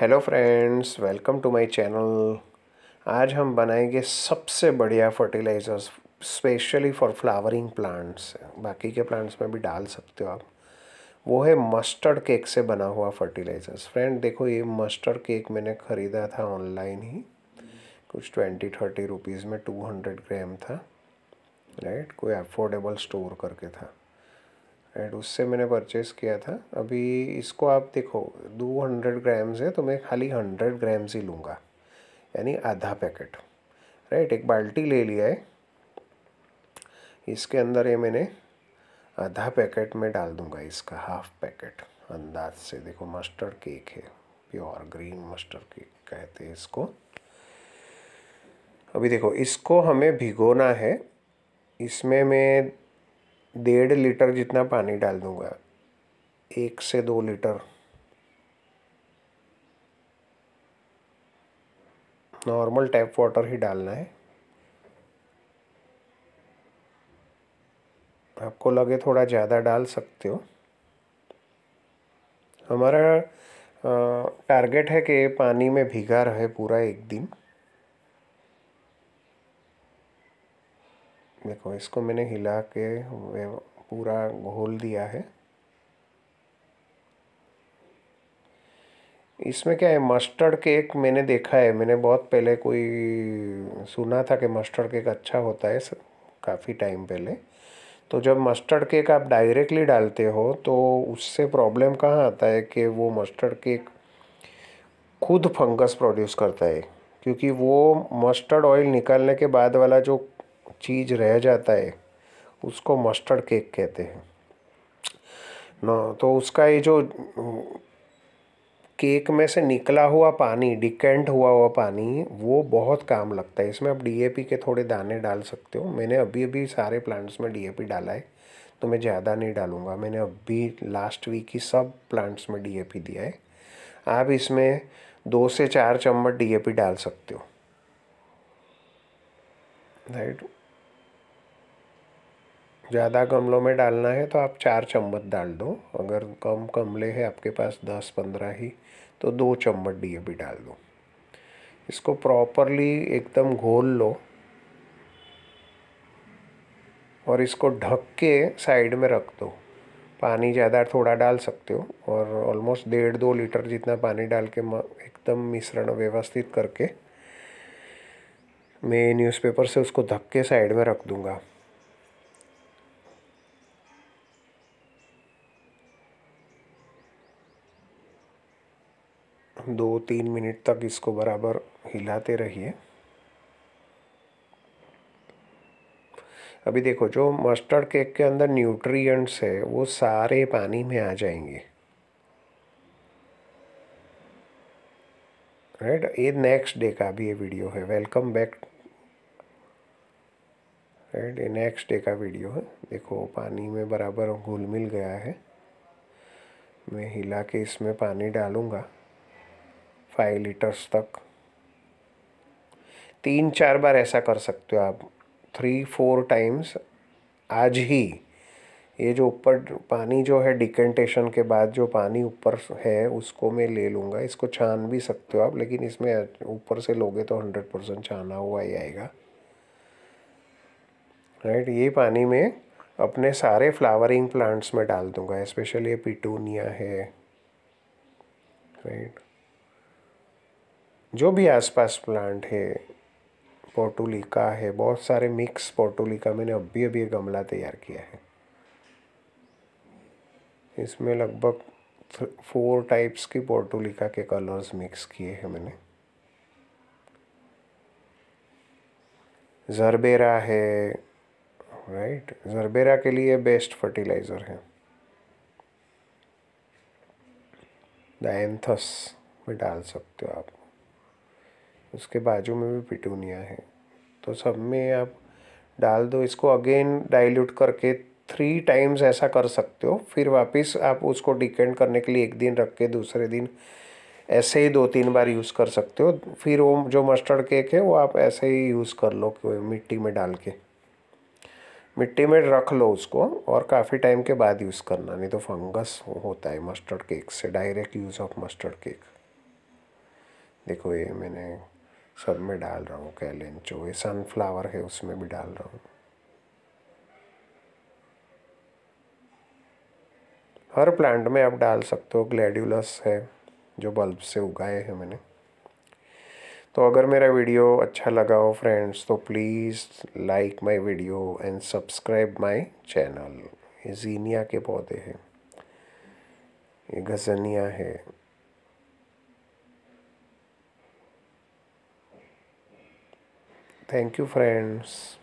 Hello friends welcome to my channel आज हम बनाएंगे सबसे बढ़िया fertilizers specially for flowering plants बाकी के प्लांट्स में भी डाल सकते हो आप वो है मस्टर्ड केक से बना हुआ फर्टिलाइज़र्स फ्रेंड देखो ये मस्टर्ड केक मैंने ख़रीदा था ऑनलाइन ही कुछ ट्वेंटी थर्टी रुपीज़ में टू हंड्रेड ग्राम था राइट कोई अफोर्डेबल स्टोर करके था एंड उससे मैंने परचेज़ किया था अभी इसको आप देखो दो हंड्रेड ग्राम्स है तो मैं खाली हंड्रेड ग्राम्स ही लूँगा यानी आधा पैकेट राइट एक बाल्टी ले लिया है इसके अंदर ये मैंने आधा पैकेट में डाल दूँगा इसका हाफ पैकेट अंदाज से देखो मस्टर्ड केक है प्योर ग्रीन मस्टर्ड केक कहते हैं इसको अभी देखो इसको हमें भिगोना है इसमें मैं डेढ़ लीटर जितना पानी डाल दूंगा एक से दो लीटर नॉर्मल टैप वाटर ही डालना है आपको लगे थोड़ा ज़्यादा डाल सकते हो हमारा टारगेट है कि पानी में भीगा रहे पूरा एक दिन देखो इसको मैंने हिला के पूरा घोल दिया है इसमें क्या है मस्टर्ड केक मैंने देखा है मैंने बहुत पहले कोई सुना था कि मस्टर्ड केक अच्छा होता है काफ़ी टाइम पहले तो जब मस्टर्ड केक आप डायरेक्टली डालते हो तो उससे प्रॉब्लम कहाँ आता है कि वो मस्टर्ड केक खुद फंगस प्रोड्यूस करता है क्योंकि वो मस्टर्ड ऑयल निकालने के बाद वाला जो चीज़ रह जाता है उसको मस्टर्ड केक कहते हैं ना तो उसका ये जो केक में से निकला हुआ पानी डिकेंट हुआ हुआ पानी वो बहुत काम लगता है इसमें आप डीएपी के थोड़े दाने डाल सकते हो मैंने अभी अभी सारे प्लांट्स में डीएपी डाला है तो मैं ज़्यादा नहीं डालूँगा मैंने अभी लास्ट वीक ही सब प्लांट्स में डीएपी दिया है आप इसमें दो से चार चम्मच डीएपी डाल सकते हो राइट ज़्यादा गमलों में डालना है तो आप चार चम्मच डाल दो अगर कम गमले हैं आपके पास दस पंद्रह ही तो दो चम्मच डी ए डाल दो इसको प्रॉपरली एकदम घोल लो और इसको ढक के साइड में रख दो पानी ज़्यादा थोड़ा डाल सकते हो और ऑलमोस्ट डेढ़ दो लीटर जितना पानी डाल के एकदम मिश्रण व्यवस्थित करके मैं न्यूज़पेपर से उसको ढक के साइड में रख दूँगा दो तीन मिनट तक इसको बराबर हिलाते रहिए अभी देखो जो मस्टर्ड केक के अंदर न्यूट्रिएंट्स है वो सारे पानी में आ जाएंगे राइट ये नेक्स्ट डे का भी ये वीडियो है वेलकम बैक राइट ये नेक्स्ट डे का वीडियो है देखो पानी में बराबर घुल मिल गया है मैं हिला के इसमें पानी डालूँगा फाइव लीटर्स तक तीन चार बार ऐसा कर सकते हो आप थ्री फोर टाइम्स आज ही ये जो ऊपर पानी जो है डिकेंटेशन के बाद जो पानी ऊपर है उसको मैं ले लूँगा इसको छान भी सकते हो आप लेकिन इसमें ऊपर से लोगे तो हंड्रेड परसेंट छाना हुआ ही आएगा राइट ये पानी में अपने सारे फ्लावरिंग प्लांट्स में डाल दूंगा स्पेशली ये पिटूनिया है राइट जो भी आसपास प्लांट है पोटुलिका है बहुत सारे मिक्स पोटुलिका मैंने अभी अभी गमला तैयार किया है इसमें लगभग फोर टाइप्स की पोटुलिका के कलर्स मिक्स किए हैं मैंने जरबेरा है राइट जरबेरा के लिए बेस्ट फर्टिलाइज़र है डायंथस में डाल सकते हो आप उसके बाजू में भी पिटूनिया है तो सब में आप डाल दो इसको अगेन डाइल्यूट करके थ्री टाइम्स ऐसा कर सकते हो फिर वापस आप उसको डिकेंड करने के लिए एक दिन रख के दूसरे दिन ऐसे ही दो तीन बार यूज़ कर सकते हो फिर वो जो मस्टर्ड केक है वो आप ऐसे ही यूज़ कर लो मिट्टी में डाल के मिट्टी में रख लो उसको और काफ़ी टाइम के बाद यूज़ करना नहीं तो फंगस होता है मस्टर्ड केक से direct use of mustard cake देखो ये मैंने सब में डाल रहा हूँ कैलेंचो ये सनफ्लावर है उसमें भी डाल रहा हूँ हर प्लांट में आप डाल सकते हो ग्लैड्यूलस है जो बल्ब से उगाए हैं मैंने तो अगर मेरा वीडियो अच्छा लगा हो फ्रेंड्स तो please like my video and subscribe my channel ये जीनिया के पौधे हैं ये गजनिया है Thank you friends.